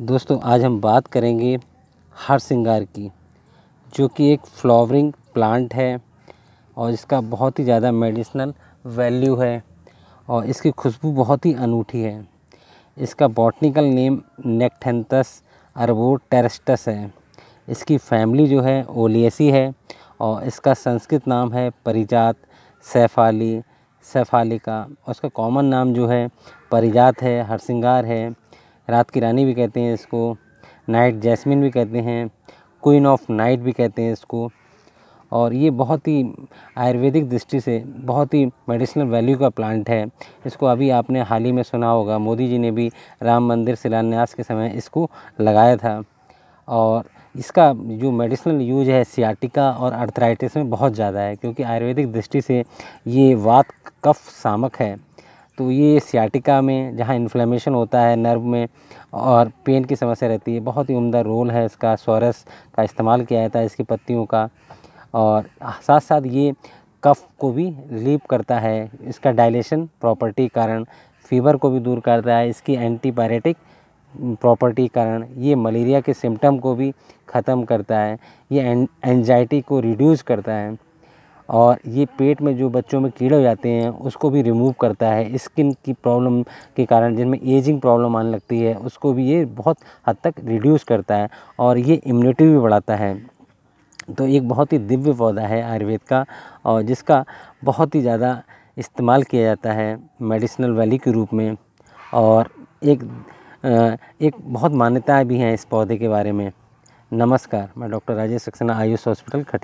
दोस्तों आज हम बात करेंगे हर सिंगार की जो कि एक फ्लावरिंग प्लांट है और इसका बहुत ही ज़्यादा मेडिसिनल वैल्यू है और इसकी खुशबू बहुत ही अनूठी है इसका बॉटनिकल नेम नेक्टेंथस अरबो टेरेस्टस है इसकी फैमिली जो है ओलियसी है और इसका संस्कृत नाम है परिजात सैफाली सैफालिका और उसका कॉमन नाम जो है परिजात है हरसिंगार है रात की रानी भी कहते हैं इसको नाइट जैस्मिन भी कहते हैं क्वीन ऑफ नाइट भी कहते हैं इसको और ये बहुत ही आयुर्वेदिक दृष्टि से बहुत ही मेडिसिनल वैल्यू का प्लांट है इसको अभी आपने हाल ही में सुना होगा मोदी जी ने भी राम मंदिर शिलान्यास के समय इसको लगाया था और इसका जो मेडिसिनल यूज है सियाटिका और अर्थराइटिस में बहुत ज़्यादा है क्योंकि आयुर्वेदिक दृष्टि से ये वात कफ सामक है तो ये सियाटिका में जहाँ इन्फ्लेमेशन होता है नर्व में और पेन की समस्या रहती है बहुत ही उमदा रोल है इसका सोरस का इस्तेमाल किया जाता है इसकी पत्तियों का और साथ साथ ये कफ को भी लीप करता है इसका डायलेशन प्रॉपर्टी कारण फीवर को भी दूर करता है इसकी एंटीबायोटिक प्रॉपर्टी कारण ये मलेरिया के सिम्टम को भी ख़त्म करता है ये एंजाइटी को रिड्यूस करता है और ये पेट में जो बच्चों में कीड़े हो जाते हैं उसको भी रिमूव करता है स्किन की प्रॉब्लम के कारण जिनमें एजिंग प्रॉब्लम आने लगती है उसको भी ये बहुत हद तक रिड्यूस करता है और ये इम्यूनिटी भी बढ़ाता है तो एक बहुत ही दिव्य पौधा है आयुर्वेद का और जिसका बहुत ही ज़्यादा इस्तेमाल किया जाता है मेडिसिनल वैली के रूप में और एक एक बहुत मान्यताएँ भी हैं इस पौधे के बारे में नमस्कार मैं डॉक्टर राजेश सक्सेना आयुष हॉस्पिटल खटी